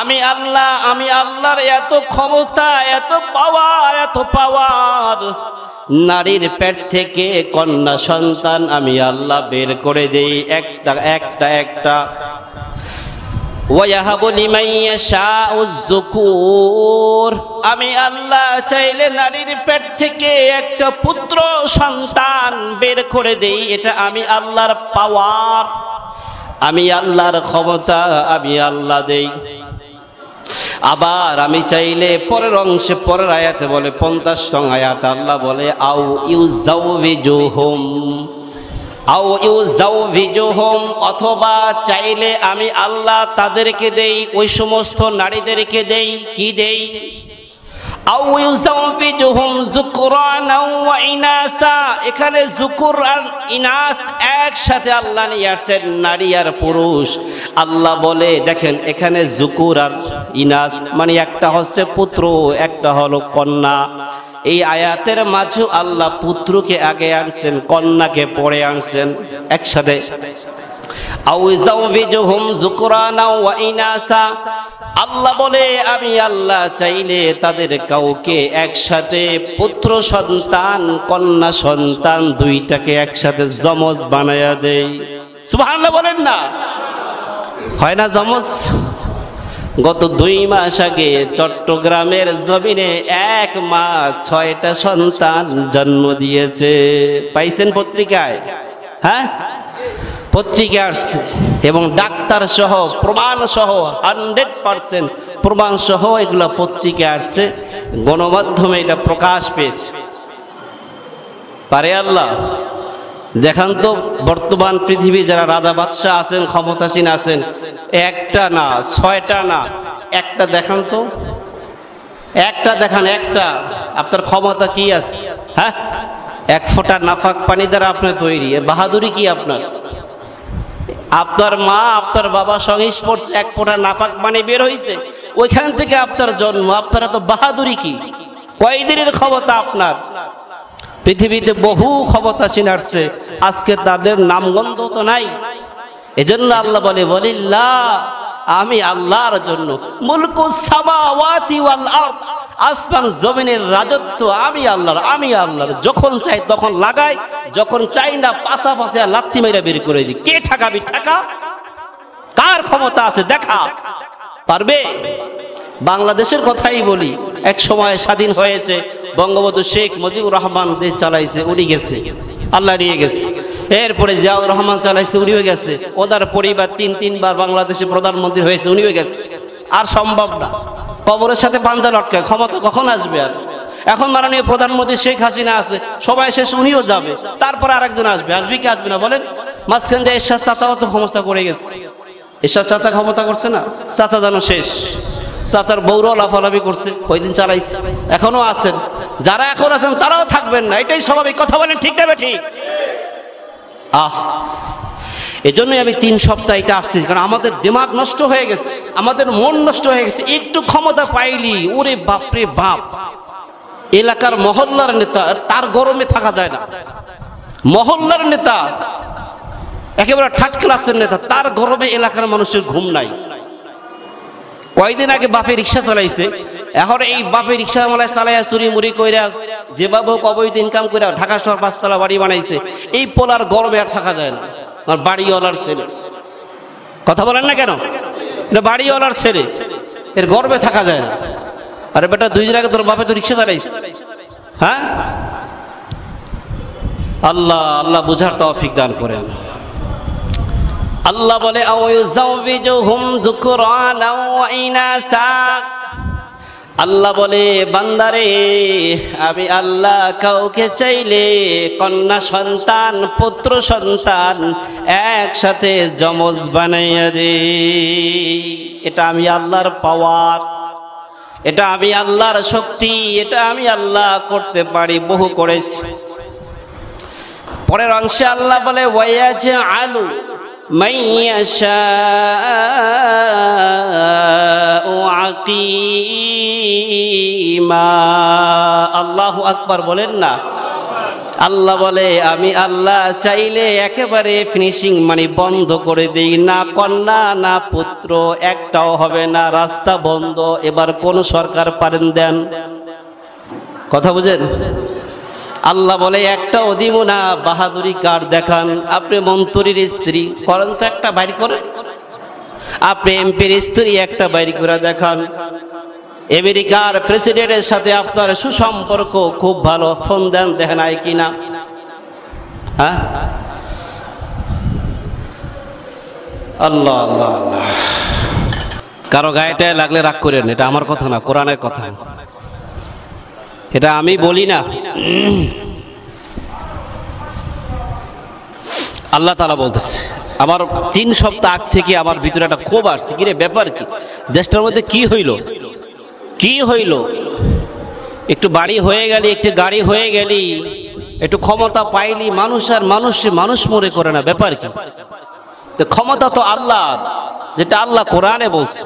আমি আল্লাহ আমি আল্লাহর এত ক্ষমতা এত পাওয়ার এত পাওয়ার নারীর পেট থেকে কন্যা সন্তান আমি আল্লাহ বের করে দেই একটা একটা একটা আমি আল্লাহ চাইলে নারীর পেট থেকে একটা পুত্র সন্তান বের করে দেই এটা আমি আল্লাহর পাওয়ার আমি আল্লাহর ক্ষমতা আমি আল্লাহ দেই আবার আমি চাইলে পরের অংশে পরের আয়াতে বলে পঞ্চাশ সং আয়াত আল্লাহ বলে আউ ইউ জাউভিজু হোম আউ ইউ জাউভিজু হোম অথবা চাইলে আমি আল্লাহ তাদেরকে দেই ওই সমস্ত নারীদেরকে দেই কি দেই আও ইউজাউবিজুহুম যুকরানাও ওয়া ইনাসা এখানে যুকুর আর ইনাস একসাথে আল্লাহ নিয়ে আসছেন নারী আর পুরুষ আল্লাহ বলে দেখেন এখানে যুকুর আর ইনাস মানে একটা হচ্ছে পুত্র একটা হলো কন্যা এই আয়াতের মাঝেও আল্লাহ পুত্রকে আগে আনছেন কন্যাকে পরে আনছেন একসাথে আও ইউজাউবিজুহুম যুকরানাও ওয়া ইনাসা আল্লাহ বলে আমি আল্লাহ চাইলে তাদের কাউকে একসাথে পুত্র সন্তান কন্যা সন্তান দুইটাকে একসাথে জমজ বানাইয়া দেই সুবহানাল্লাহ বলেন না হয় না জমজ গত দুই মাস আগে চট্টগ্রামের জমিনে এক মা ছয়টা সন্তান জন্ম দিয়েছে পাইছেন পত্রিকায় হ্যাঁ পত্রিকা আসছে এবং ডাক্তার সহ প্রমাণ সহ হান্ড্রেড পারসেন্ট প্রমাণ সহ এগুলো পত্রিকা আসছে গণমাধ্যমে এটা প্রকাশ পেয়েছে পারে আল্লাহ দেখান তো বর্তমান পৃথিবী যারা রাজা বাদশাহ আছেন ক্ষমতাসীন আছেন একটা না ছয়টা না একটা দেখান তো একটা দেখান একটা আপনার ক্ষমতা কি আছে হ্যাঁ এক ফোঁটা নাফাক পানি দ্বারা আপনার তৈরি বাহাদুরি কি আপনার আপনার মা আপনার বাবা সংস্পর্শে এক ফোঁটা নাফাক মানে বের হয়েছে ওইখান থেকে আপনার জন্ম আপনারা তো বাহাদুরি কি কয়দিনের ক্ষমতা আপনার পৃথিবীতে বহু ক্ষমতা চিনারছে আজকে তাদের নামগন্ধ তো নাই এজন্য আল্লাহ বলে বলিল্লা আমি আল্লাহর জন্য মুলকু সামাওয়াতি ওয়াল আরদ আসমান জমিনের রাজত্ব আমি আল্লাহর আমি আল্লাহর যখন চাই তখন লাগাই যখন চাই না পাশাপাশি আর লাত্তি মেরা বের করে দিই কে ঠাকাবি ঠাকা কার ক্ষমতা আছে দেখা পারবে বাংলাদেশের কথাই বলি এক সময় স্বাধীন হয়েছে বঙ্গবন্ধু শেখ মুজিবুর রহমান দেশ চালাইছে উনি গেছে আল্লাহ নিয়ে গেছে এরপরে জিয়াউর রহমান চালাইছে উনিও গেছে ওদার পরিবার তিন তিনবার বাংলাদেশে প্রধানমন্ত্রী হয়েছে উনিও গেছে আর সম্ভব না কবরের সাথে পাঞ্জা লটকায় ক্ষমতা কখন আসবে আর এখন মাননীয় প্রধানমন্ত্রী শেখ হাসিনা আছে সবাই শেষ উনিও যাবে তারপর আরেকজন আসবে আসবে কি আসবে না বলেন মাঝখান দিয়ে ঈশ্বর চাচাও তো ক্ষমতা করে গেছে ঈশ্বর চাচা ক্ষমতা করছে না চাচা যেন শেষ চাচার বৌর লাফালাফি করছে কয়দিন চালাইছে এখনো আছেন যারা এখন আছেন তারাও থাকবেন না এটাই স্বাভাবিক কথা বলেন ঠিক না ঠিক আহ এজন্যই আমি তিন সপ্তাহ এটা আসছি কারণ আমাদের দিমাগ নষ্ট হয়ে গেছে আমাদের মন নষ্ট হয়ে গেছে একটু ক্ষমতা পাইলি ওরে বাপরে বাপ এলাকার মহল্লার নেতা তার গরমে থাকা যায় না মহল্লার নেতা একেবারে থার্ড ক্লাসের নেতা তার গরমে এলাকার মানুষের ঘুম নাই কয়েকদিন আগে বাপে রিক্সা চালাইছে এখন এই বাপে রিক্সা মালায় চালাইয়া চুরি মুড়ি কইরা যেভাবে হোক অবৈধ ইনকাম করে ঢাকা শহর পাঁচতলা বাড়ি বানাইছে এই পোলার গরমে আর থাকা যায় না আমার বাড়িওয়ালার ছেলে কথা বলেন না কেন বাড়িওয়ালার ছেলে এর গর্বে থাকা যায় না আরে বেটা দুই দিন আগে তোর বাপে তো রিক্সা চালাইস হ্যাঁ আল্লাহ আল্লাহ বুঝার তৌফিক দান করে আল্লাহ বলে আওয়ায়ু যাওবিজুহুম যুকরানা ওয়া ইনাসা আল্লাহ বলে বান্দারে আমি আল্লাহ কাউকে চাইলে কন্যা সন্তান পুত্র সন্তান একসাথে জমজ বানাইয়া দে এটা আমি আল্লাহর পাওয়ার এটা আমি আল্লাহর শক্তি এটা আমি আল্লাহ করতে পারি বহু করেছি পরের অংশে আল্লাহ বলে যে আলু আল্লাহ আকবর বলেন না আল্লাহ বলে আমি আল্লাহ চাইলে একেবারে ফিনিশিং মানে বন্ধ করে দিই না কন্যা না পুত্র একটাও হবে না রাস্তা বন্ধ এবার কোন সরকার পারেন দেন কথা বুঝেন আল্লাহ বলে একটা অদিমো বাহাদুরি কার দেখান আপনি মন্ত্রীর স্ত্রী করেন তো একটা বাইর করে আপনি এমপির স্ত্রী একটা বাইর করে দেখান আমেরিকার প্রেসিডেন্টের সাথে আপনার সুসম্পর্ক খুব ভালো ফোন দেন দেখেন আয় কিনা হ্যাঁ আল্লাহ আল্লাহ আল্লাহ কারো গায়েটায় লাগলে রাগ করেন এটা আমার কথা না কোরআনের কথা এটা আমি বলি না আল্লাহ তালা বলতেছে আমার তিন সপ্তাহ আগ থেকে আমার ভিতরে একটা ক্ষোভ আসছে কিরে ব্যাপার কি দেশটার মধ্যে কি হইল কি হইল একটু বাড়ি হয়ে গেলি একটু গাড়ি হয়ে গেলি একটু ক্ষমতা পাইলি মানুষ আর মানুষ মানুষ মরে করে না ব্যাপার কি ক্ষমতা তো আল্লাহ যেটা আল্লাহ কোরআনে বলছে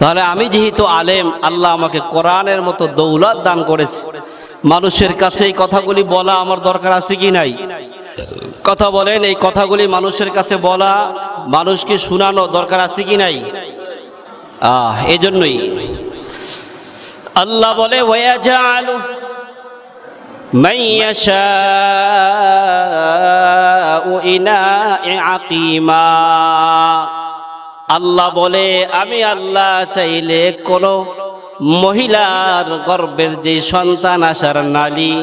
তাহলে আমি যেহেতু আলেম আল্লাহ আমাকে কোরআনের মতো দৌলত দান করেছে মানুষের কাছে এই কথাগুলি বলা আমার দরকার আছে কি নাই কথা বলেন এই কথাগুলি মানুষের কাছে বলা মানুষকে শোনানো দরকার আছে কি নাই আহ এজন্যই আল্লাহ বলে মাইয়াশা ইনা আকিমা আল্লাহ বলে আমি আল্লাহ চাইলে কোনো মহিলার গর্বের যে সন্তান আসার নালী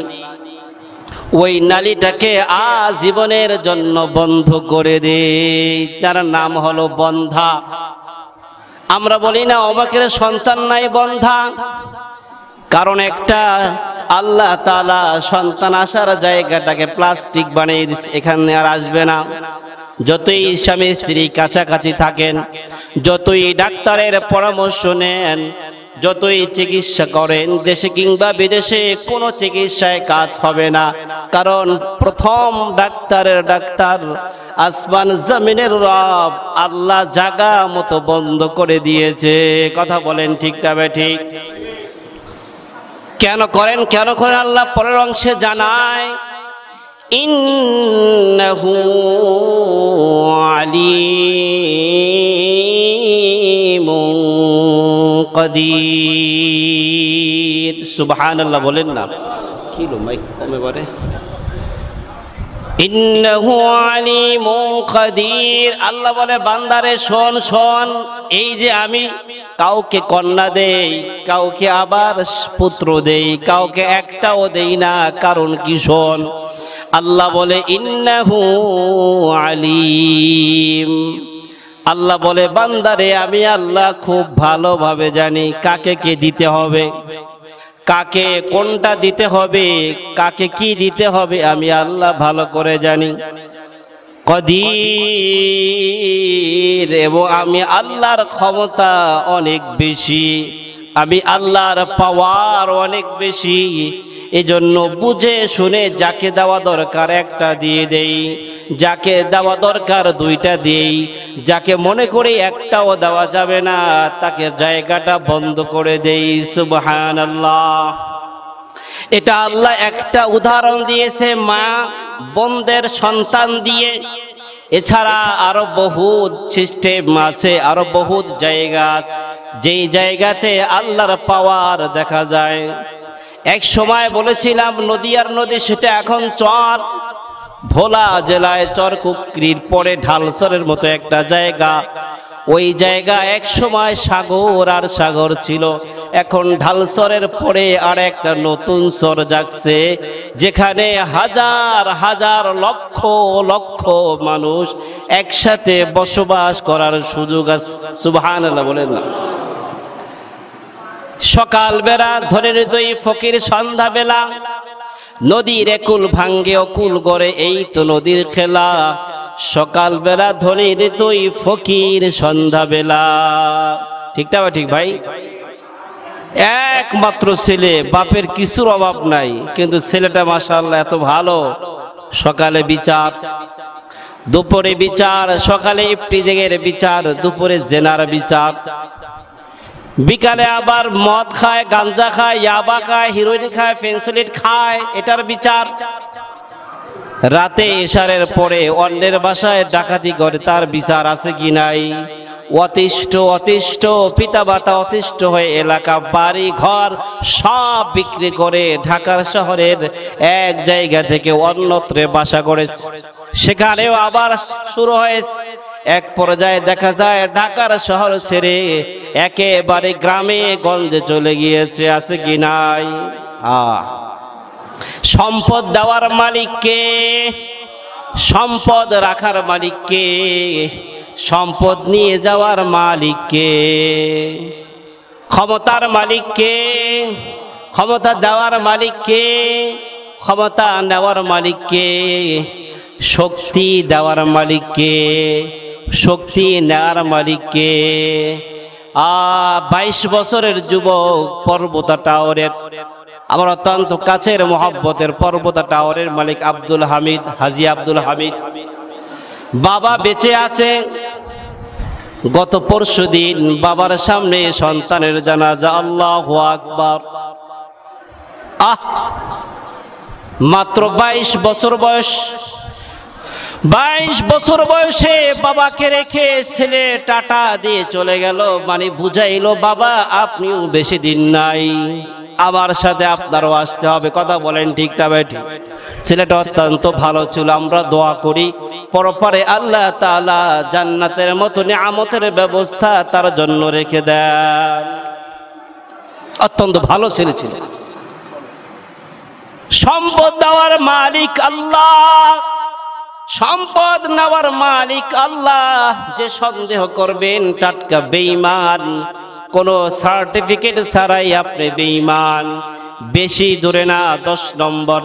ওই নালীটাকে আজীবনের জন্য বন্ধ করে দে যার নাম হলো বন্ধা আমরা বলি না অবাকের সন্তান নাই বন্ধা কারণ একটা আল্লাহ তালা সন্তান আসার জায়গাটাকে প্লাস্টিক বানিয়ে দিস এখানে আর আসবে না যতই স্বামী স্ত্রী কাছাকাছি থাকেন যতই ডাক্তারের পরামর্শ নেন যতই চিকিৎসা করেন দেশে কিংবা বিদেশে কোনো চিকিৎসায় কাজ হবে না কারণ প্রথম ডাক্তারের ডাক্তার আসমান জামিনের রব আল্লাহ জাগা মতো বন্ধ করে দিয়েছে কথা বলেন ঠিক তবে ঠিক কেন করেন কেন করেন আল্লাহ পরের অংশে জানায় إنه عليم قدير سبحان الله বলেন না কি লো মাইক কমে পারে ইন্নহু আলিমু কাদির আল্লাহ বলে বান্দারে শোন শোন এই যে আমি কাউকে কন্যা দেই কাউকে আবার পুত্র দেই কাউকে একটাও দেই না কারণ কি শোন আল্লাহ বলে ইন্নাহু আলিম আল্লাহ বলে বান্দারে আমি আল্লাহ খুব ভালোভাবে জানি কাকে কে দিতে হবে কাকে কোনটা দিতে হবে কাকে কি দিতে হবে আমি আল্লাহ ভালো করে জানি কদির এবং আমি আল্লাহর ক্ষমতা অনেক বেশি আমি আল্লাহর পাওয়ার অনেক বেশি এজন্য বুঝে শুনে যাকে দেওয়া দরকার একটা দিয়ে দেই যাকে দেওয়া দরকার দুইটা দিই যাকে মনে করে একটাও দেওয়া যাবে না তাকে জায়গাটা বন্ধ করে দেই সুবহান আল্লাহ এটা আল্লাহ একটা উদাহরণ দিয়েছে মা বন্ধের সন্তান দিয়ে এছাড়া আরো বহুত সিস্টেম আছে আরো বহুত জায়গা আছে যেই জায়গাতে আল্লাহর পাওয়ার দেখা যায় এক সময় বলেছিলাম নদী আর নদী সেটা এখন চর ভোলা জেলায় কুকরির পরে ঢালসরের মতো একটা জায়গা ওই জায়গা এক সময় সাগর আর সাগর ছিল এখন ঢালসরের পরে আর একটা নতুন সর জাগছে যেখানে হাজার হাজার লক্ষ লক্ষ মানুষ একসাথে বসবাস করার সুযোগ আছে সুভান বলেন না সকাল বেলা ধরে তুই ফকির সন্ধ্যা বেলা নদীর একুল ভাঙ্গে অকুল গড়ে এই তো নদীর খেলা সকাল বেলা ধনির তুই ফকির সন্ধ্যা বেলা ঠিক না ঠিক ভাই একমাত্র ছেলে বাপের কিছুর অভাব নাই কিন্তু ছেলেটা মাসাল এত ভালো সকালে বিচার দুপুরে বিচার সকালে জেগের বিচার দুপুরে জেনার বিচার বিকালে আবার মদ খায় গাঞ্জা খায় ইয়াবা খায় হিরোইন খায় পেন্সিলিট খায় এটার বিচার রাতে এশারের পরে অন্যের বাসায় ডাকাতি করে তার বিচার আছে কি নাই অতিষ্ঠ অতিষ্ঠ পিতা মাতা অতিষ্ঠ হয়ে এলাকা বাড়ি ঘর সব বিক্রি করে ঢাকার শহরের এক জায়গা থেকে অন্যত্রে বাসা করেছে সেখানেও আবার শুরু হয়েছে এক পর্যায়ে দেখা যায় ঢাকার শহর ছেড়ে একেবারে গ্রামে গঞ্জে চলে গিয়েছে আছে কি নাই সম্পদ দেওয়ার মালিককে সম্পদ রাখার মালিককে সম্পদ নিয়ে যাওয়ার মালিককে ক্ষমতার মালিককে ক্ষমতা দেওয়ার মালিককে ক্ষমতা নেওয়ার মালিককে শক্তি দেওয়ার মালিককে শক্তি নেয়ার মালিককে বাইশ বছরের যুবক পর্বতা টাওয়ারের আমার অত্যন্ত কাছের মোহাব্বতের পর্বতা টাওয়ারের মালিক আব্দুল হামিদ হাজি আব্দুল হামিদ বাবা বেঁচে আছে গত পরশু দিন বাবার সামনে সন্তানের জানাজা আল্লাহ আকবর আহ মাত্র বাইশ বছর বয়স বাইশ বছর বয়সে বাবাকে রেখে ছেলে টাটা দিয়ে চলে গেল মানে বুঝাইলো বাবা আপনিও বেশি দিন নাই আবার সাথে আপনারও আসতে হবে কথা বলেন ঠিক ঠিক ছেলেটা অত্যন্ত ভালো ছিল আমরা দোয়া করি পরপরে আল্লাহ তালা জান্নাতের মতো নিয়ামতের ব্যবস্থা তার জন্য রেখে দেন অত্যন্ত ভালো ছেলে ছিল সম্পদ দেওয়ার মালিক আল্লাহ সম্পদ নেওয়ার মালিক আল্লাহ যে সন্দেহ করবেন টাটকা বেইমান কোনো সার্টিফিকেট ছাড়াই আপনি বেইমান বেশি দূরে না দশ নম্বর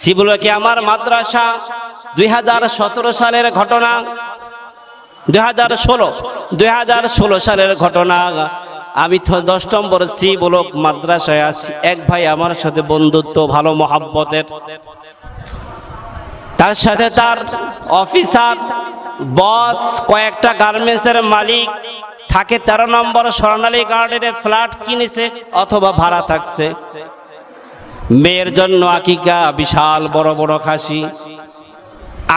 শিবুলকে আমার মাদ্রাসা দুই সালের ঘটনা দুই হাজার ষোলো দুই হাজার ষোলো সালের ঘটনা আমি দশ নম্বর শিবুলক মাদ্রাসায় আছি এক ভাই আমার সাথে বন্ধুত্ব ভালো মহাব্বতের তার সাথে তার অফিসার বস কয়েকটা গার্মেন্টসের মালিক থাকে তেরো নম্বর স্বর্ণালী গার্ডেনে ফ্ল্যাট কিনেছে অথবা ভাড়া থাকছে মেয়ের জন্য আকিকা বিশাল বড় বড় খাসি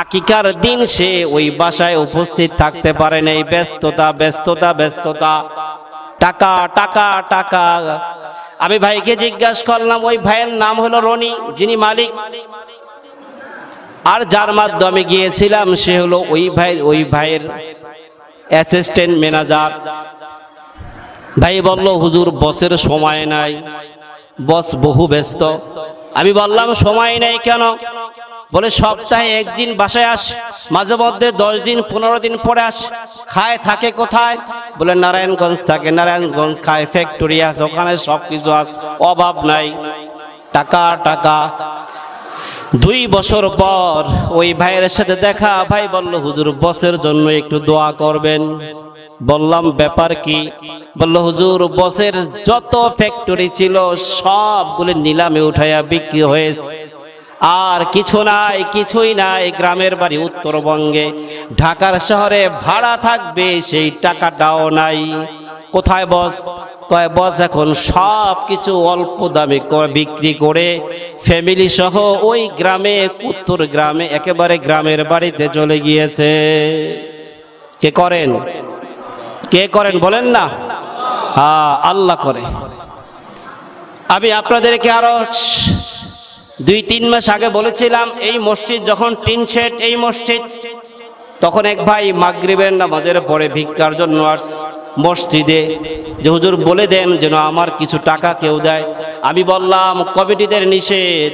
আকিকার দিন সে ওই বাসায় উপস্থিত থাকতে পারে এই ব্যস্ততা ব্যস্ততা ব্যস্ততা টাকা টাকা টাকা আমি ভাইকে জিজ্ঞাসা করলাম ওই ভাইয়ের নাম হলো রনি যিনি মালিক আর যার মাধ্যমে গিয়েছিলাম সে হলো ওই ভাই ওই ভাইয়ের অ্যাসিস্ট্যান্ট ম্যানেজার ভাই বলল হুজুর বসের সময় নাই বস বহু ব্যস্ত আমি বললাম সময় নেই কেন বলে সপ্তাহে একদিন বাসায় আস মাঝে মধ্যে দশ দিন পনেরো দিন পরে আস খায় থাকে কোথায় বলে নারায়ণগঞ্জ থাকে নারায়ণগঞ্জ খায় ফ্যাক্টরি আস ওখানে সব কিছু আস অভাব নাই টাকা টাকা দুই বছর পর ওই ভাইয়ের সাথে দেখা ভাই বলল হুজুর বসের জন্য একটু দোয়া করবেন বললাম ব্যাপার কি বলল হুজুর বসের যত ফ্যাক্টরি ছিল সবগুলি নিলামে উঠাইয়া বিক্রি হয়েছে আর কিছু নাই কিছুই নাই গ্রামের বাড়ি উত্তরবঙ্গে ঢাকার শহরে ভাড়া থাকবে সেই টাকাটাও নাই কোথায় বস কয় বস এখন সব কিছু অল্প দামে বিক্রি করে ফ্যামিলি সহ ওই গ্রামে উত্তর গ্রামে একেবারে গ্রামের বাড়িতে চলে গিয়েছে কে করেন কে করেন বলেন না হ্যাঁ, আল্লাহ করে আমি আপনাদেরকে আরো দুই তিন মাস আগে বলেছিলাম এই মসজিদ যখন টিন সেট এই মসজিদ তখন এক ভাই মাগরিবের নামাজের পরে ভিক্ষার জন্য আসছে মসজিদে যে হুজুর বলে দেন যেন আমার কিছু টাকা কেউ দেয় আমি বললাম কমিটিদের নিষেধ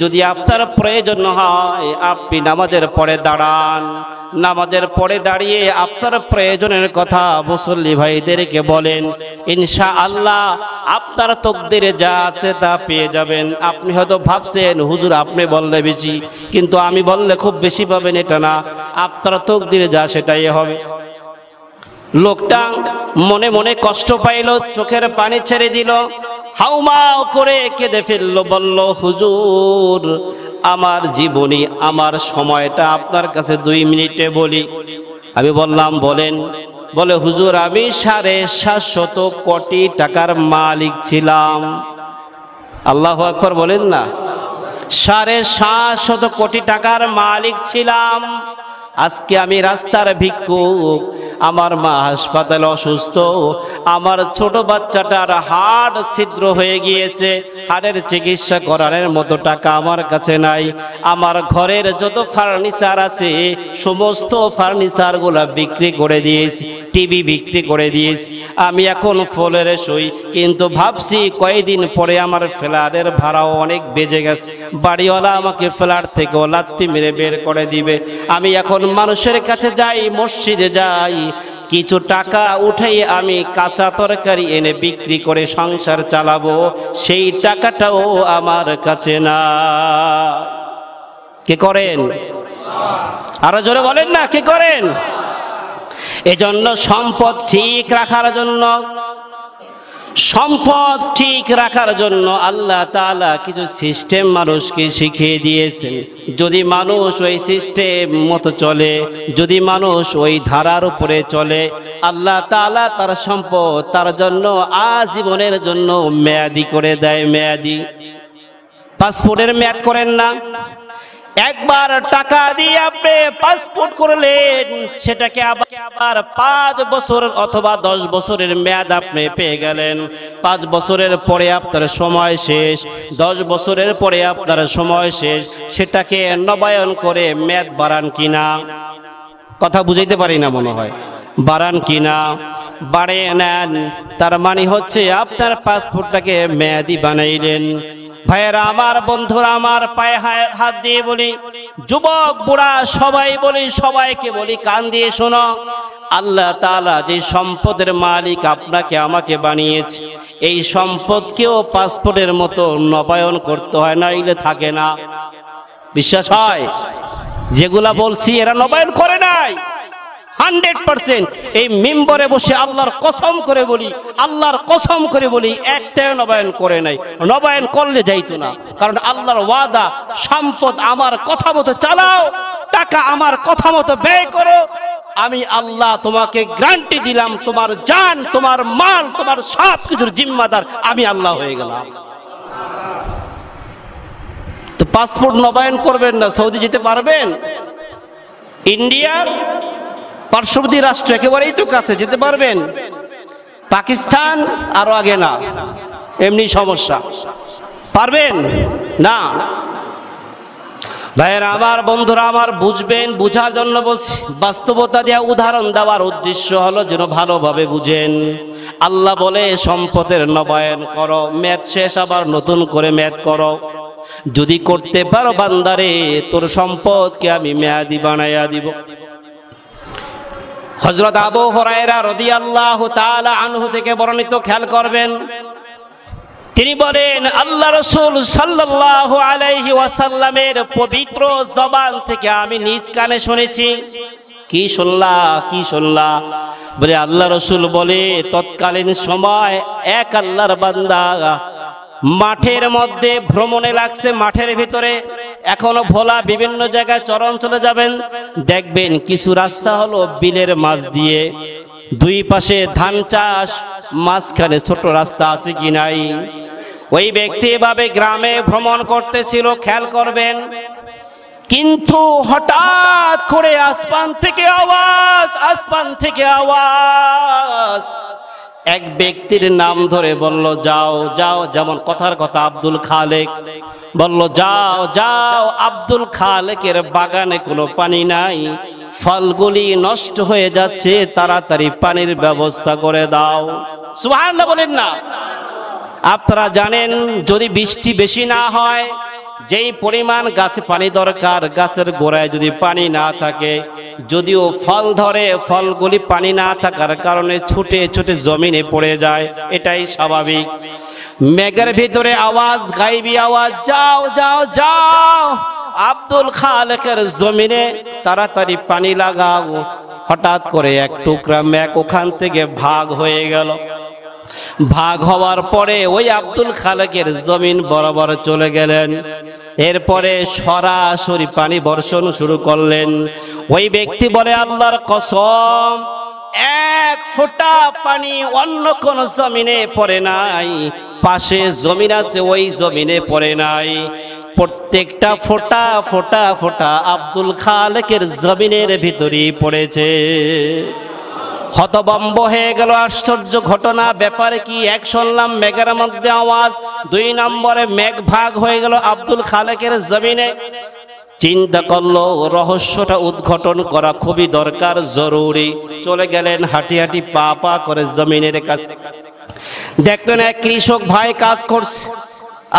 যদি আপনার প্রয়োজন হয় আপনি নামাজের পরে দাঁড়ান নামাজের পরে দাঁড়িয়ে আপনার প্রয়োজনের কথা মুসল্লি ভাইদেরকে বলেন ইনশা আল্লাহ আপনার তকদিরে যা আছে তা পেয়ে যাবেন আপনি হয়তো ভাবছেন হুজুর আপনি বললে বেশি কিন্তু আমি বললে খুব বেশি পাবেন এটা না আপনার তকদিরে যা সেটাই হবে লোকটা মনে মনে কষ্ট পাইল চোখের পানি ছেড়ে দিল হাউমা করে কেঁদে ফেলল বলল হুজুর আমার জীবনী আমার সময়টা আপনার কাছে দুই মিনিটে বলি আমি বললাম বলেন বলে হুজুর আমি সাড়ে সাতশত কোটি টাকার মালিক ছিলাম আল্লাহ আকবর বলেন না সাড়ে সাতশত কোটি টাকার মালিক ছিলাম আজকে আমি রাস্তার ভিক্ষুক আমার মা হাসপাতালে অসুস্থ আমার ছোট বাচ্চাটার হাড় ছিদ্র হয়ে গিয়েছে হাড়ের চিকিৎসা করানোর মতো টাকা আমার কাছে নাই আমার ঘরের যত ফার্নিচার আছে সমস্ত ফার্নিচারগুলো বিক্রি করে দিয়েছি টিভি বিক্রি করে দিয়েছি আমি এখন ফলের শুই কিন্তু ভাবছি কয়েকদিন পরে আমার ফ্ল্যাটের ভাড়াও অনেক বেজে গেছে বাড়িওয়ালা আমাকে ফ্ল্যাট থেকে লাত্তি মেরে বের করে দিবে আমি এখন মানুষের কাছে যাই মসজিদে যাই কিছু টাকা উঠেই আমি কাঁচা তরকারি এনে বিক্রি করে সংসার চালাবো সেই টাকাটাও আমার কাছে না কে করেন আরো জোরে বলেন না কে করেন এজন্য সম্পদ ঠিক রাখার জন্য সম্পদ ঠিক রাখার জন্য আল্লাহ তালা কিছু সিস্টেম মানুষকে শিখিয়ে দিয়েছেন যদি মানুষ ওই সিস্টেম মতো চলে যদি মানুষ ওই ধারার উপরে চলে আল্লাহ তালা তার সম্পদ তার জন্য আজীবনের জন্য মেয়াদি করে দেয় মেয়াদি পাসপোর্টের মেয়াদ করেন না একবার টাকা দিয়ে আপনি পাসপোর্ট করলেন সেটাকে আবার পাঁচ বছর অথবা দশ বছরের মেয়াদ আপনি পেয়ে গেলেন পাঁচ বছরের পরে আপনার সময় শেষ দশ বছরের পরে আপনার সময় শেষ সেটাকে নবায়ন করে মেয়াদ বাড়ান কিনা কথা বুঝাইতে পারি না মনে হয় বাড়ান কিনা বাড়ে নেন তার মানে হচ্ছে আপনার পাসপোর্টটাকে মেয়াদি বানাইলেন ভাইয়েরা আমার বন্ধুরা আমার পায়ে হাত দিয়ে বলি যুবক বুড়া সবাই বলি সবাইকে বলি কান দিয়ে শোনো আল্লাহ তালা যে সম্পদের মালিক আপনাকে আমাকে বানিয়েছে এই সম্পদকেও পাসপোর্টের মতো নবায়ন করতে হয় না ইলে থাকে না বিশ্বাস হয় যেগুলা বলছি এরা নবায়ন করে নাই হান্ড্রেড পার্সেন্ট এই মেম্বরে বসে আল্লাহর কসম করে বলি আল্লাহর কসম করে বলি একটাও নবায়ন করে নাই নবায়ন করলে যাইতো না কারণ আল্লাহর ওয়াদা সম্পদ আমার কথা মতো চালাও টাকা আমার কথা মতো ব্যয় করো আমি আল্লাহ তোমাকে গ্যারান্টি দিলাম তোমার জান তোমার মাল তোমার সব কিছুর জিম্মাদার আমি আল্লাহ হয়ে গেলাম তো পাসপোর্ট নবায়ন করবেন না সৌদি যেতে পারবেন ইন্ডিয়া পার্শ্ববর্তী রাষ্ট্র একেবারেই তো কাছে যেতে পারবেন পাকিস্তান আরো আগে না এমনি সমস্যা পারবেন না ভাইয়ের আমার বন্ধুরা আমার বুঝবেন বুঝার জন্য বলছি বাস্তবতা দেওয়া উদাহরণ দেওয়ার উদ্দেশ্য হলো যেন ভালোভাবে বুঝেন আল্লাহ বলে সম্পদের নবায়ন করো ম্যাথ শেষ আবার নতুন করে ম্যাথ করো যদি করতে পারো বান্দারে তোর সম্পদকে আমি মেয়াদি বানাইয়া দিব হজরত আবু হরাইরা রদি আল্লাহ আনহু থেকে বর্ণিত খেয়াল করবেন তিনি বলেন আল্লাহ রসুল সাল্লাহ আলাইহি ওয়াসাল্লামের পবিত্র জবান থেকে আমি নিজ কানে শুনেছি কি শুনলা কি শুনলা বলে আল্লাহ রসুল বলে তৎকালীন সময় এক আল্লাহর বান্দা মাঠের মধ্যে ভ্রমণে লাগছে মাঠের ভিতরে এখনো ভোলা বিভিন্ন জায়গায় চরণ চলে যাবেন দেখবেন কিছু রাস্তা হলো বিলের মাছ দিয়ে দুই পাশে ধান চাষ মাঝখানে ছোট রাস্তা আছে কি নাই ওই ব্যক্তি এভাবে গ্রামে ভ্রমণ করতেছিল খেয়াল করবেন কিন্তু হঠাৎ করে আসমান থেকে আওয়াজ আসমান থেকে আওয়াজ এক ব্যক্তির নাম ধরে বলল যাও যাও যেমন কথার কথা আব্দুল খালেক বলল যাও যাও আব্দুল খালেকের বাগানে কোনো পানি নাই ফলগুলি নষ্ট হয়ে যাচ্ছে তাড়াতাড়ি পানির ব্যবস্থা করে দাও সুহান বলেন না আপনারা জানেন যদি বৃষ্টি বেশি না হয় যেই পরিমাণ গাছে পানি দরকার গাছের গোড়ায় যদি পানি না থাকে যদিও ফল ধরে ফলগুলি পানি না থাকার কারণে ছুটে ছুটে জমিনে পড়ে যায় এটাই স্বাভাবিক মেঘের ভিতরে আওয়াজ গাইবি আওয়াজ যাও যাও যাও আব্দুল খালেকের জমিনে তাড়াতাড়ি পানি লাগাও হঠাৎ করে এক টুকরা ম্যাক ওখান থেকে ভাগ হয়ে গেল ভাগ হওয়ার পরে ওই আব্দুল খালেকের জমিন বরাবর চলে গেলেন এরপরে সরাসরি পানি বর্ষণ শুরু করলেন ওই ব্যক্তি বলে আল্লাহর কসম এক ফোঁটা পানি অন্য কোন জমিনে পড়ে নাই পাশে জমিন আছে ওই জমিনে পড়ে নাই প্রত্যেকটা ফোঁটা ফোঁটা ফোঁটা আব্দুল খালেকের জমিনের ভিতরেই পড়েছে হতবম্ব হয়ে গেল আশ্চর্য ঘটনা ব্যাপারে কি এক শুনলাম মেঘের মধ্যে আওয়াজ দুই নম্বরে মেঘ ভাগ হয়ে গেল আব্দুল খালেকের জমিনে চিন্তা করলো রহস্যটা উদ্ঘটন করা খুবই দরকার জরুরি চলে গেলেন হাঁটি হাঁটি পা পা করে জমিনের কাছে দেখলেন এক কৃষক ভাই কাজ করছে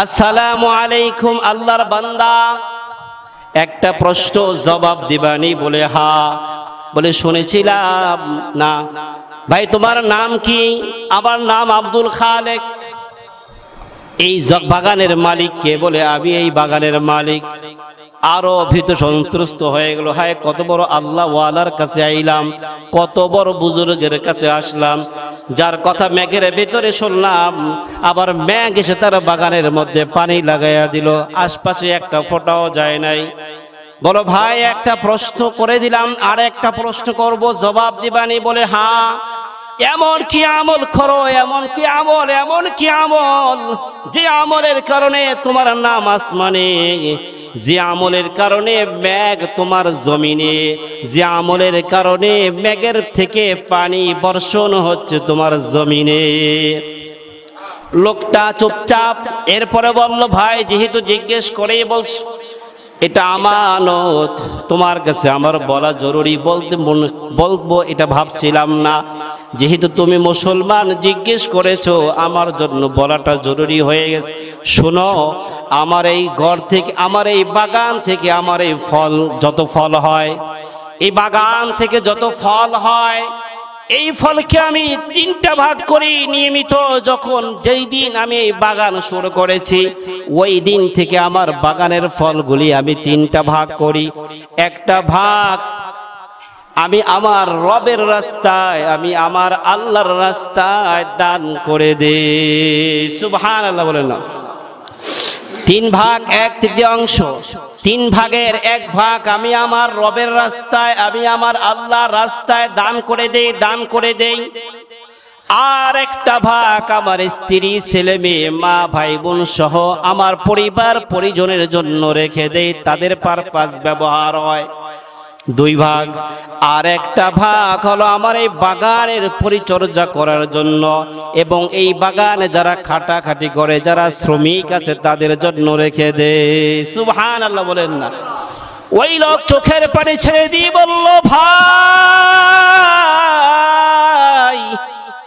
আসসালামু আলাইকুম আল্লাহর বান্দা একটা প্রশ্ন জবাব দিবানি বলে হা বলে শুনেছিলাম না ভাই তোমার নাম কি আমার নাম আব্দুল খালেক এই বাগানের মালিক কে বলে আমি এই বাগানের মালিক আরো ভীত সন্তুষ্ট হয়ে গেল হায় কত বড় আল্লাহ ওয়ালার কাছে আইলাম কত বড় বুজুর্গের কাছে আসলাম যার কথা ম্যাগের ভেতরে শুনলাম আবার ম্যাগ এসে তার বাগানের মধ্যে পানি লাগাইয়া দিল আশপাশে একটা ফোটাও যায় নাই বলো ভাই একটা প্রশ্ন করে দিলাম আর একটা প্রশ্ন করব জবাব দিবানি বলে হ্যাঁ এমন কি আমল করো এমন কি আমল এমন কি আমল যে আমলের কারণে তোমার নাম আসমানে যে আমলের কারণে ম্যাগ তোমার জমিনে যে আমলের কারণে ম্যাগের থেকে পানি বর্ষণ হচ্ছে তোমার জমিনে লোকটা চুপচাপ এরপরে বলল ভাই যেহেতু জিজ্ঞেস করেই বলছো এটা আমানত তোমার কাছে আমার বলা জরুরি বলতে বলবো এটা ভাবছিলাম না যেহেতু তুমি মুসলমান জিজ্ঞেস করেছো আমার জন্য বলাটা জরুরি হয়ে গেছে শোনো আমার এই ঘর থেকে আমার এই বাগান থেকে আমার এই ফল যত ফল হয় এই বাগান থেকে যত ফল হয় এই ফলকে আমি তিনটা ভাগ করি নিয়মিত যখন যেই দিন আমি এই বাগান শুরু করেছি ওই দিন থেকে আমার বাগানের ফলগুলি আমি তিনটা ভাগ করি একটা ভাগ আমি আমার রবের রাস্তায় আমি আমার আল্লাহর রাস্তায় দান করে দে সুবহান আল্লাহ বলেন না তিন ভাগ এক তৃতীয়াংশ তিন ভাগের এক ভাগ আমি আমার রবের রাস্তায় আমি আমার আল্লাহ রাস্তায় দান করে দেই দান করে দেই আর একটা ভাগ আমার স্ত্রী ছেলে মেয়ে মা ভাই বোন সহ আমার পরিবার পরিজনের জন্য রেখে দেই তাদের পারপাস ব্যবহার হয় দুই ভাগ আর একটা ভাগ হলো আমার এই বাগানের পরিচর্যা করার জন্য এবং এই বাগানে যারা খাটাখাটি করে যারা শ্রমিক আছে তাদের জন্য রেখে দে সুবহান আল্লাহ বলেন না ওই লোক চোখের পানি ছেড়ে দিয়ে বলল ভাই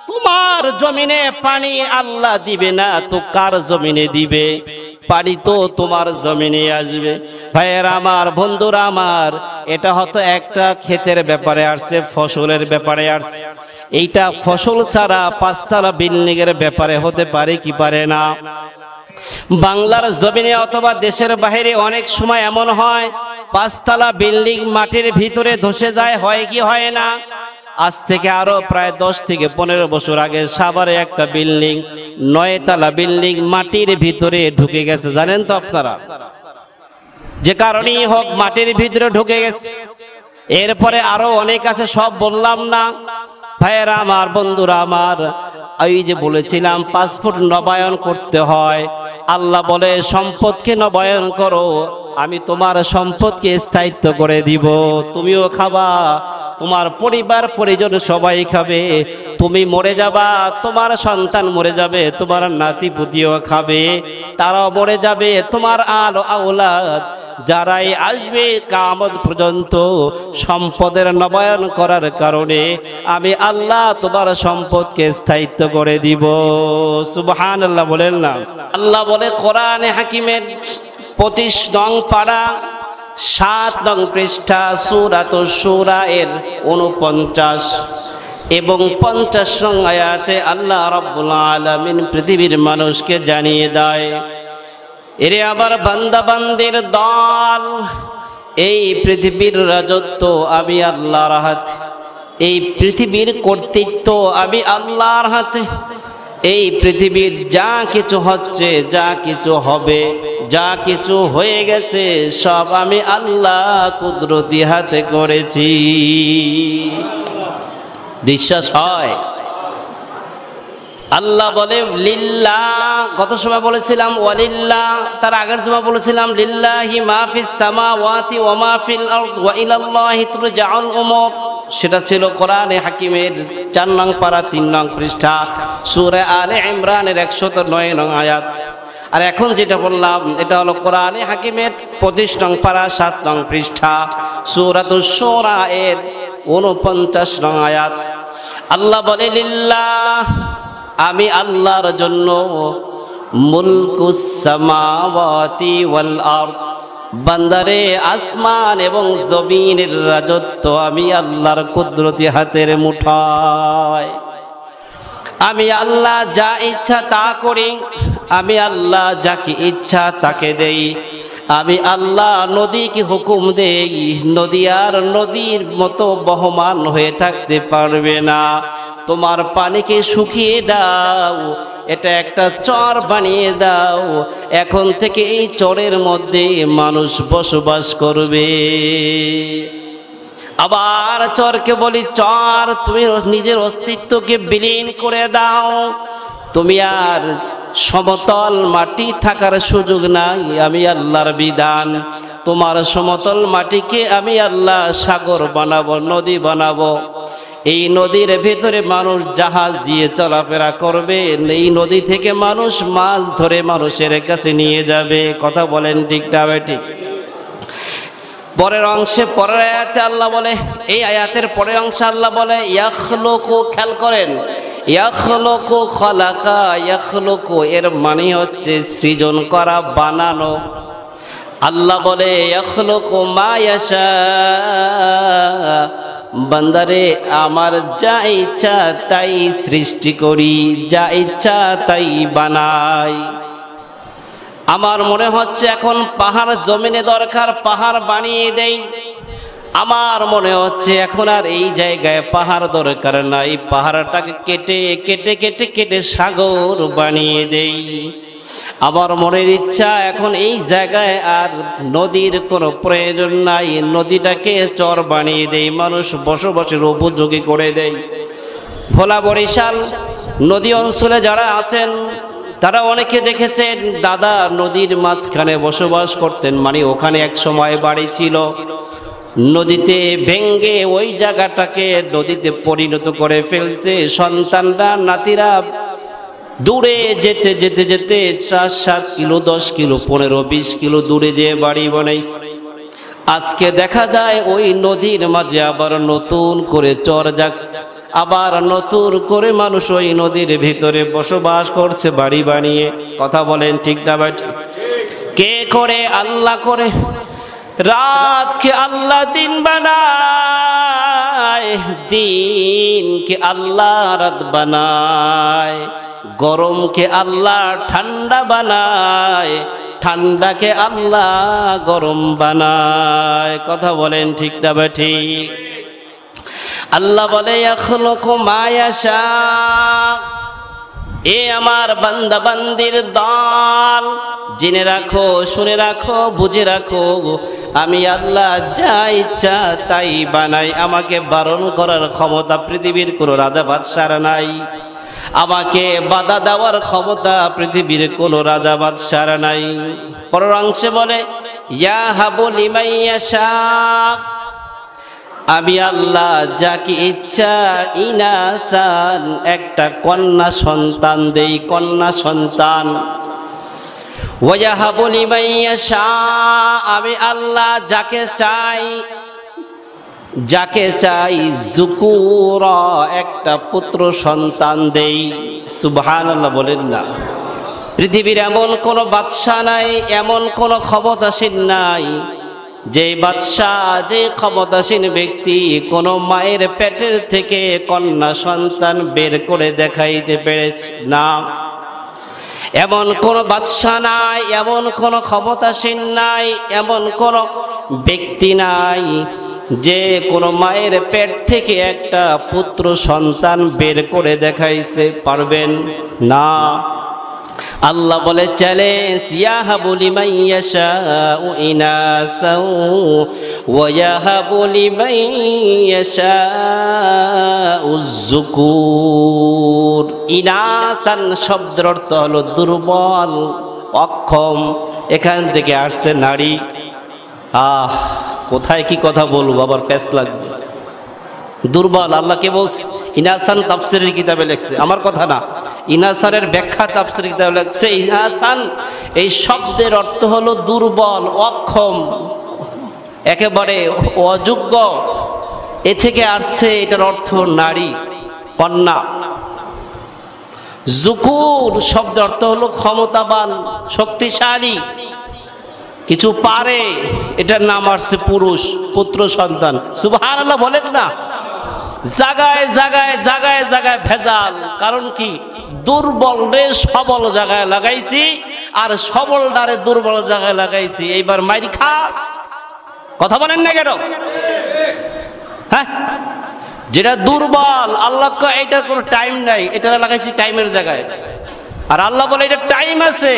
তোমার জমিনে পানি আল্লাহ দিবে না তো কার জমিনে দিবে পানি তো তোমার জমিনে আসবে ভাইয়ের আমার বন্ধুরা আমার এটা হয়তো একটা ক্ষেতের ব্যাপারে আসছে ফসলের ব্যাপারে আসছে এইটা ফসল ছাড়া পাঁচতলা বিল্ডিংয়ের ব্যাপারে হতে পারে কি পারে না বাংলার জমিনে অথবা দেশের বাহিরে অনেক সময় এমন হয় পাঁচতলা বিল্ডিং মাটির ভিতরে ধসে যায় হয় কি হয় না আজ থেকে আরো প্রায় দশ থেকে পনেরো বছর আগে সাভারে একটা বিল্ডিং নয়তলা বিল্ডিং মাটির ভিতরে ঢুকে গেছে জানেন তো আপনারা যে কারণেই হোক মাটির ভিতরে ঢুকে গেছে এরপরে আরো অনেক আছে সব বললাম না ভাইয়েরা আমার বন্ধুরা আমার এই যে বলেছিলাম পাসপোর্ট নবায়ন করতে হয় আল্লাহ বলে সম্পদকে নবায়ন করো আমি তোমার সম্পদকে স্থায়িত্ব করে দিব তুমিও খাবা তোমার পরিবার পরিজন সবাই খাবে তুমি মরে যাবা তোমার সন্তান মরে যাবে তোমার নাতি পুতিও খাবে তারাও মরে যাবে তোমার আলো আওলাদ যারাই আসবে কামত পর্যন্ত সম্পদের নবায়ন করার কারণে আমি আল্লাহ তোমার সম্পদকে স্থায়িত্ব করে দিব সুবহান আল্লাহ বলেন না আল্লাহ বলে কোরআন হাকিমের পঁচিশ নং পাড়া সাত নং পৃষ্ঠা সুরাত সুরা এর উনপঞ্চাশ এবং পঞ্চাশ নং আয়াতে আল্লাহ রব্বুল আলমিন পৃথিবীর মানুষকে জানিয়ে দেয় এরে আবার বান্দাবান্দির দল এই পৃথিবীর রাজত্ব আমি আল্লাহর হাতে এই পৃথিবীর কর্তৃত্ব আমি আল্লাহর হাতে এই পৃথিবীর যা কিছু হচ্ছে যা কিছু হবে যা কিছু হয়ে গেছে সব আমি আল্লাহ কুদরতি হাতে করেছি বিশ্বাস হয় আল্লাহ বলে লিল্লা গত সময় বলেছিলাম ওয়ালিল্লা তার আগের জমা বলেছিলাম লিল্লাহি মাহফিস সামা ওয়াতি ওয়া মাহফিল ওয়া ইলাল্লাহি তুরজাউল উমর সেটা ছিল কোরআনে হাকিমের চার নং পারা তিন নং পৃষ্ঠা সুরে আলে ইমরানের তো নয় নং আয়াত আর এখন যেটা বললাম এটা হলো কোরআনে হাকিমের পঁচিশ নং পারা সাত নং পৃষ্ঠা তো সোরা এর ঊনপঞ্চাশ নং আয়াত আল্লাহ বলে লিল্লাহ আমি আল্লাহর জন্য মুলকুসামাওয়াতি বান্দারে আসমান এবং জমিনের রাজত্ব আমি আল্লাহর কুদরতি হাতের মুঠায় আমি আল্লাহ যা ইচ্ছা তা করি আমি আল্লাহ যাকে ইচ্ছা তাকে দেই আমি আল্লাহ নদীকে হুকুম দেই নদী আর নদীর মতো বহমান হয়ে থাকতে পারবে না তোমার পানিকে শুকিয়ে দাও এটা একটা চর বানিয়ে দাও এখন থেকে এই চরের মধ্যে মানুষ বসবাস করবে আবার চরকে বলি চর তুমি নিজের অস্তিত্বকে বিলীন করে দাও তুমি আর সমতল মাটি থাকার সুযোগ নাই আমি আল্লাহর বিধান তোমার সমতল মাটিকে আমি আল্লাহ সাগর বানাবো নদী বানাবো এই নদীর ভেতরে মানুষ জাহাজ দিয়ে চলাফেরা করবে এই নদী থেকে মানুষ মাছ ধরে মানুষের কাছে নিয়ে যাবে কথা বলেন ঠিকটা না ঠিক পরের অংশে পরের আয়াতে আল্লাহ বলে এই আয়াতের পরের অংশে আল্লাহ বলে লোক খেয়াল করেন ইয়াখলোকো খলাকা ইয়াখলোকো এর মানে হচ্ছে সৃজন করা বানানো আল্লাহ বলে ইয়াখলোকো মা ইয়াশা বান্দারে আমার যা ইচ্ছা তাই সৃষ্টি করি যা ইচ্ছা তাই বানাই আমার মনে হচ্ছে এখন পাহাড় জমিনে দরকার পাহাড় বানিয়ে দেই আমার মনে হচ্ছে এখন আর এই জায়গায় পাহাড় দরকার নাই পাহাড়টাকে কেটে কেটে কেটে কেটে সাগর বানিয়ে দেই আমার মনের ইচ্ছা এখন এই জায়গায় আর নদীর কোনো প্রয়োজন নাই নদীটাকে চর বানিয়ে দেয় মানুষ বসবাসের উপযোগী করে দেয় ভোলা বরিশাল নদী অঞ্চলে যারা আছেন তারা অনেকে দেখেছেন দাদা নদীর মাঝখানে বসবাস করতেন মানে ওখানে এক সময় বাড়ি ছিল নদীতে ভেঙ্গে ওই জায়গাটাকে নদীতে পরিণত করে ফেলছে সন্তানরা নাতিরা দূরে যেতে যেতে যেতে চার সাত কিলো দশ কিলো পনেরো বিশ কিলো দূরে যেয়ে বাড়ি বানাই আজকে দেখা যায় ওই নদীর মাঝে আবার নতুন করে চর যাক আবার নতুন করে মানুষ ওই নদীর ভিতরে বসবাস করছে বাড়ি বানিয়ে কথা বলেন ঠিক না বাট কে করে আল্লাহ করে রাতকে আল্লাহ দিন বানায় দিনকে আল্লাহ রাত বানায় গরমকে আল্লাহ ঠান্ডা বানায় ঠান্ডাকে আল্লাহ গরম বানায় কথা বলেন ঠিক না ঠিক আল্লাহ বলে এখনো মায়াশা এ আমার বান্দা বান্দির দল জেনে রাখো শুনে রাখো বুঝে রাখো আমি আল্লাহ যা ইচ্ছা তাই বানাই আমাকে বারণ করার ক্ষমতা পৃথিবীর কোনো রাজা বাদশার নাই আমাকে বাধা দেওয়ার ক্ষমতা পৃথিবীর কোন রাজা বাদশার নাই পরের অংশে বলে ইয়া আমি আল্লাহ যাকে ইচ্ছা ইনাসান একটা কন্যা সন্তান দেই কন্যা সন্তান ওয়াহাবু লিমাইয়াশা আমি আল্লাহ যাকে চাই যাকে চাই জুকুর একটা পুত্র সন্তান দেই সুবহান বলেন না পৃথিবীর এমন কোনো বাদশাহ নাই এমন কোনো ক্ষমতাসীন নাই যে বাদশাহ যে ক্ষমতাসীন ব্যক্তি কোনো মায়ের পেটের থেকে কন্যা সন্তান বের করে দেখাইতে পেরেছে না এমন কোন বাদশাহ নাই এমন কোন ক্ষমতাসীন নাই এমন কোন ব্যক্তি নাই যে কোনো মায়ের পেট থেকে একটা পুত্র সন্তান বের করে দেখাইছে পারবেন না আল্লাহ বলে চ্যালেঞ্জ ইয়াহাবুলি ও মাইয়াশা ইনাসান শব্দের অর্থ হলো দুর্বল অক্ষম এখান থেকে আসছে নারী আহ কোথায় কি কথা বলবো আবার প্যাচ লাগবে দুর্বল আল্লাহ কে বলছে ইনাসান তাফসিরের কিতাবে লেখছে আমার কথা না ইনাসানের ব্যাখ্যা তাফসিরের কিতাবে লেখছে ইনাসান এই শব্দের অর্থ হলো দুর্বল অক্ষম একেবারে অযোগ্য এ থেকে আসছে এটার অর্থ নারী কন্যা জুকুর শব্দের অর্থ হলো ক্ষমতাবান শক্তিশালী কিছু পারে এটার নাম আসছে পুরুষ পুত্র সন্তান সুবাহ আল্লাহ বলেন না জাগায় জাগায় জাগায় জাগায় ভেজাল কারণ কি দুর্বল রে সবল জায়গায় লাগাইছি আর সবল ডারে দুর্বল জায়গায় লাগাইছি এইবার মাইর খা কথা বলেন না কেন হ্যাঁ যেটা দুর্বল আল্লাহ এটার কোনো টাইম নাই এটা লাগাইছি টাইমের জায়গায় আর আল্লাহ বলে এটা টাইম আছে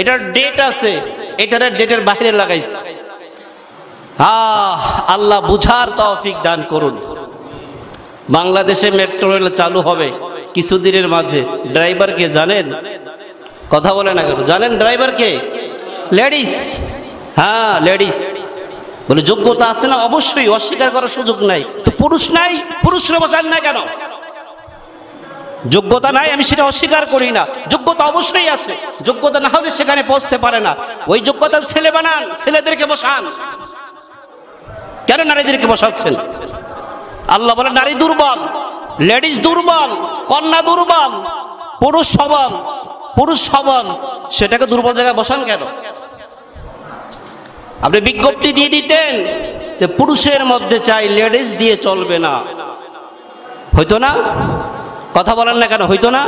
এটার ডেট আছে এটার ডেটের বাইরে লাগাইছে আহ আল্লাহ বুঝার তৌফিক দান করুন বাংলাদেশে মেট্রো রেল চালু হবে কিছুদিনের মাঝে ড্রাইভারকে জানেন কথা বলে না কেন জানেন ড্রাইভারকে লেডিস হ্যাঁ লেডিস বলে যোগ্যতা আছে না অবশ্যই অস্বীকার করার সুযোগ নাই তো পুরুষ নাই পুরুষরা বসান না কেন যোগ্যতা নাই আমি সেটা অস্বীকার করি না যোগ্যতা অবশ্যই আছে যোগ্যতা না হলে সেখানে পৌঁছতে পারে না ওই যোগ্যতা ছেলে বানান ছেলেদেরকে বসান কেন নারীদেরকে বসাচ্ছেন আল্লাহ বলে নারী দুর্বল লেডিস দুর্বল কন্যা দুর্বল পুরুষ সবল পুরুষ সবল সেটাকে দুর্বল জায়গায় বসান কেন আপনি বিজ্ঞপ্তি দিয়ে দিতেন যে পুরুষের মধ্যে চাই লেডিস দিয়ে চলবে না হয়তো না কথা বলেন না কেন হইতো না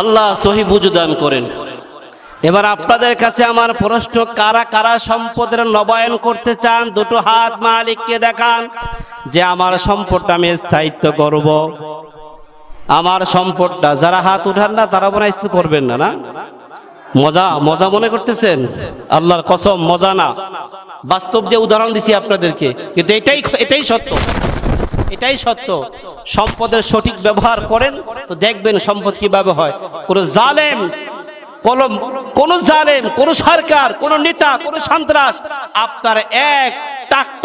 আল্লাহ সহি বুজুদান করেন এবার আপনাদের কাছে আমার প্রশ্ন কারা কারা সম্পদের নবায়ন করতে চান দুটো হাত মালিককে দেখান যে আমার সম্পদটা আমি স্থায়িত্ব করব আমার সম্পদটা যারা হাত উঠান না তারা মনে করবেন না না মজা মজা মনে করতেছেন আল্লাহর কসম মজা না বাস্তব দিয়ে উদাহরণ দিছি আপনাদেরকে কিন্তু এটাই এটাই সত্য এটাই সত্য সম্পদের সঠিক ব্যবহার করেন তো দেখবেন সম্পদ কিভাবে হয় কোন জালেম কলম কোন জালেম কোন সরকার কোন নেতা কোন সন্ত্রাস আপনার এক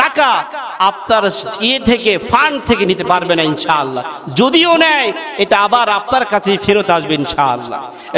টাকা আপনার ইয়ে থেকে ফান্ড থেকে নিতে পারবে না ইনশাআল্লাহ যদিও নেয় এটা আবার আপনার কাছে ফেরত আসবে ইনশাআল্লাহ